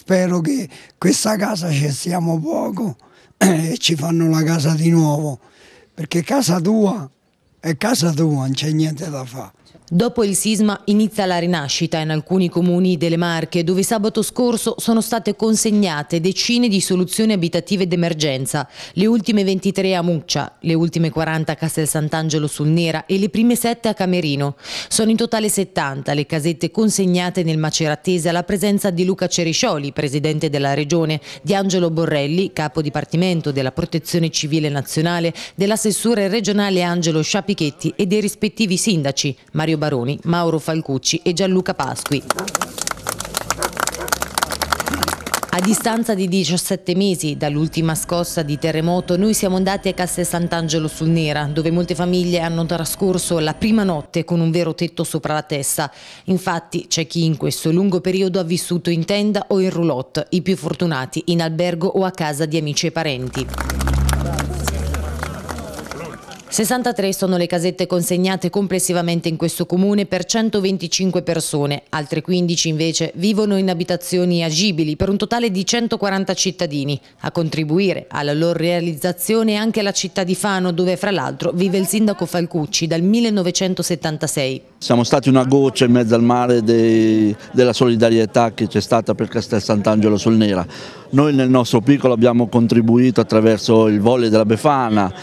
spero che questa casa ci stiamo poco e ci fanno la casa di nuovo, perché casa tua è casa tua, non c'è niente da fare. Dopo il sisma inizia la rinascita in alcuni comuni delle Marche dove sabato scorso sono state consegnate decine di soluzioni abitative d'emergenza, le ultime 23 a Muccia, le ultime 40 a Castel Sant'Angelo sul Nera e le prime 7 a Camerino. Sono in totale 70 le casette consegnate nel Maceratese alla presenza di Luca Ceriscioli, presidente della regione, di Angelo Borrelli, capo dipartimento della Protezione Civile Nazionale, dell'assessore regionale Angelo Sciapichetti e dei rispettivi sindaci Mario Baroni, Mauro Falcucci e Gianluca Pasqui. A distanza di 17 mesi dall'ultima scossa di terremoto, noi siamo andati a Casse Sant'Angelo sul Nera, dove molte famiglie hanno trascorso la prima notte con un vero tetto sopra la testa. Infatti c'è chi in questo lungo periodo ha vissuto in tenda o in roulotte, i più fortunati in albergo o a casa di amici e parenti. 63 sono le casette consegnate complessivamente in questo comune per 125 persone, altre 15 invece vivono in abitazioni agibili per un totale di 140 cittadini. A contribuire alla loro realizzazione è anche la città di Fano dove fra l'altro vive il sindaco Falcucci dal 1976. Siamo stati una goccia in mezzo al mare dei, della solidarietà che c'è stata per Castel Sant'Angelo sul Nera. Noi nel nostro piccolo abbiamo contribuito attraverso il volle della Befana,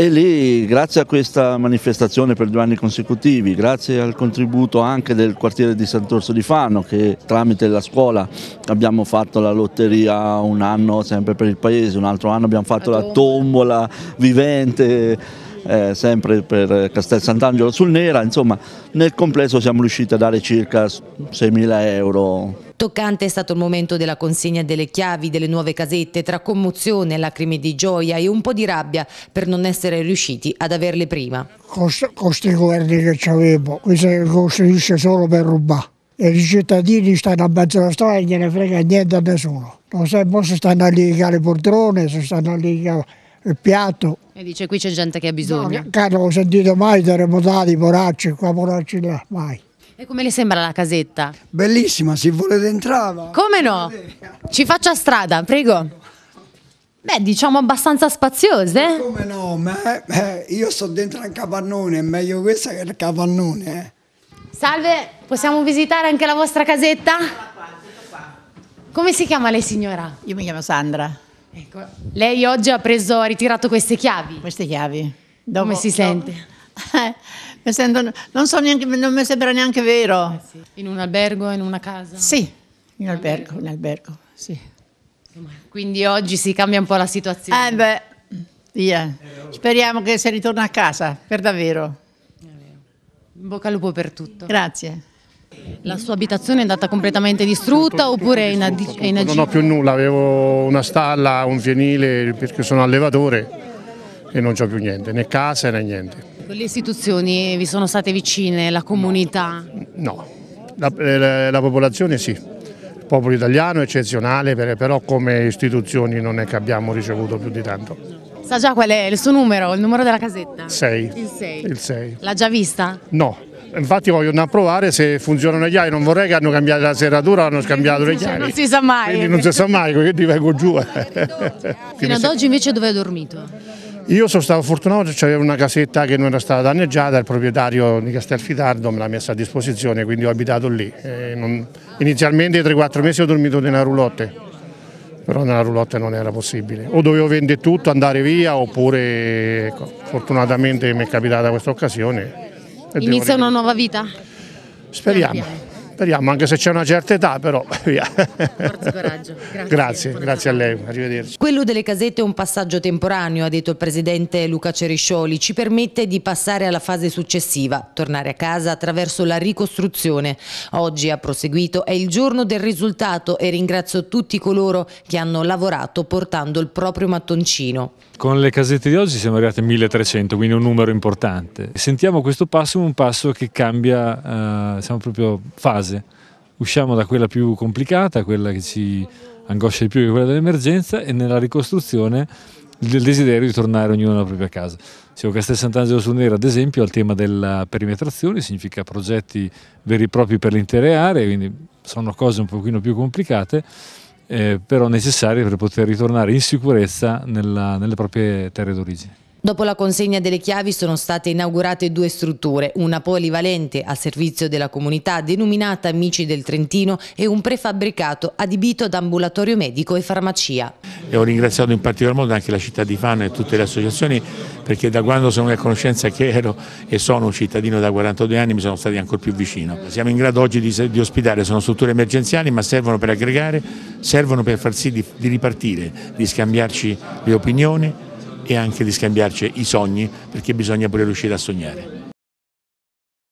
e lì grazie a questa manifestazione per due anni consecutivi, grazie al contributo anche del quartiere di Sant'Orso di Fano che tramite la scuola abbiamo fatto la lotteria un anno sempre per il paese, un altro anno abbiamo fatto la tombola vivente. Eh, sempre per Castel Sant'Angelo sul Nera, insomma nel complesso siamo riusciti a dare circa 6.000 euro Toccante è stato il momento della consegna delle chiavi delle nuove casette tra commozione, lacrime di gioia e un po' di rabbia per non essere riusciti ad averle prima. Con questi governi che avevo, qui si costruisce solo per rubare. E i cittadini stanno a mezzo alla strada e gliene frega niente a nessuno. Non sempre se stanno a litigare le poltrone, se stanno a litigare il piatto. E dice qui c'è gente che ha bisogno. No, non ho sentito mai terremotati, poracci, qua poracci là, mai. E come le sembra la casetta? Bellissima, se volete entrava. Come no? Ci faccia strada, prego. Beh, diciamo abbastanza spaziose. Eh? Come no, ma eh, io sto dentro al capannone, è meglio questa che il capannone. Eh. Salve, possiamo visitare anche la vostra casetta? Come si chiama lei signora? Io mi chiamo Sandra. Ecco. Lei oggi ha preso, ha ritirato queste chiavi? Queste chiavi. Dopo, Come si sente? Dopo... essendo, non, so neanche, non mi sembra neanche vero. Eh sì. In un albergo, in una casa? Sì, in albergo, albergo. in albergo, sì. Quindi oggi si cambia un po' la situazione. Eh beh, via. Speriamo che si ritorna a casa, per davvero. In bocca al lupo per tutto. Grazie. La sua abitazione è andata completamente distrutta tutto, oppure è inagibile? In non ho più nulla, avevo una stalla, un fienile perché sono allevatore e non ho più niente, né casa né niente. Le istituzioni vi sono state vicine, la comunità? No, la, eh, la, la popolazione sì, il popolo italiano è eccezionale, però come istituzioni non è che abbiamo ricevuto più di tanto. Sa già qual è il suo numero, il numero della casetta? 6. Il 6. L'ha già vista? No, infatti voglio andare a provare se funzionano gli chiavi, non vorrei che hanno cambiato la serratura, o hanno scambiato gli chiavi. Non si sa mai. Quindi non si sa mai, quindi vengo giù. Fino ad oggi invece dove hai dormito? Io sono stato fortunato, c'era una casetta che non era stata danneggiata, il proprietario di Castelfidardo me l'ha messa a disposizione, quindi ho abitato lì. Non... Inizialmente 3-4 mesi ho dormito nella roulotte, però nella roulotte non era possibile. O dovevo vendere tutto, andare via, oppure ecco, fortunatamente mi è capitata questa occasione. Inizia una nuova vita? Speriamo. Speriamo speriamo, anche se c'è una certa età, però via. Forza coraggio. Grazie, grazie, grazie a lei, arrivederci. Quello delle casette è un passaggio temporaneo, ha detto il presidente Luca Ceriscioli, ci permette di passare alla fase successiva, tornare a casa attraverso la ricostruzione. Oggi, ha proseguito, è il giorno del risultato e ringrazio tutti coloro che hanno lavorato portando il proprio mattoncino. Con le casette di oggi siamo arrivati a 1300, quindi un numero importante. Sentiamo questo passo un passo che cambia, eh, siamo proprio fase fase, usciamo da quella più complicata, quella che ci angoscia di più che quella dell'emergenza e nella ricostruzione il desiderio di tornare ognuno alla propria casa. Siamo Castel Sant'Angelo sul Nero, ad esempio, al tema della perimetrazione, significa progetti veri e propri per l'intera area, quindi sono cose un pochino più complicate, eh, però necessarie per poter ritornare in sicurezza nella, nelle proprie terre d'origine. Dopo la consegna delle chiavi sono state inaugurate due strutture, una polivalente a servizio della comunità denominata Amici del Trentino e un prefabbricato adibito ad ambulatorio medico e farmacia. E ho ringraziato in particolar modo anche la città di Fano e tutte le associazioni perché da quando sono a conoscenza che ero e sono un cittadino da 42 anni mi sono stati ancora più vicino. Siamo in grado oggi di, di ospitare, sono strutture emergenziali ma servono per aggregare, servono per far sì di, di ripartire, di scambiarci le opinioni, e anche di scambiarci i sogni perché bisogna pure riuscire a sognare.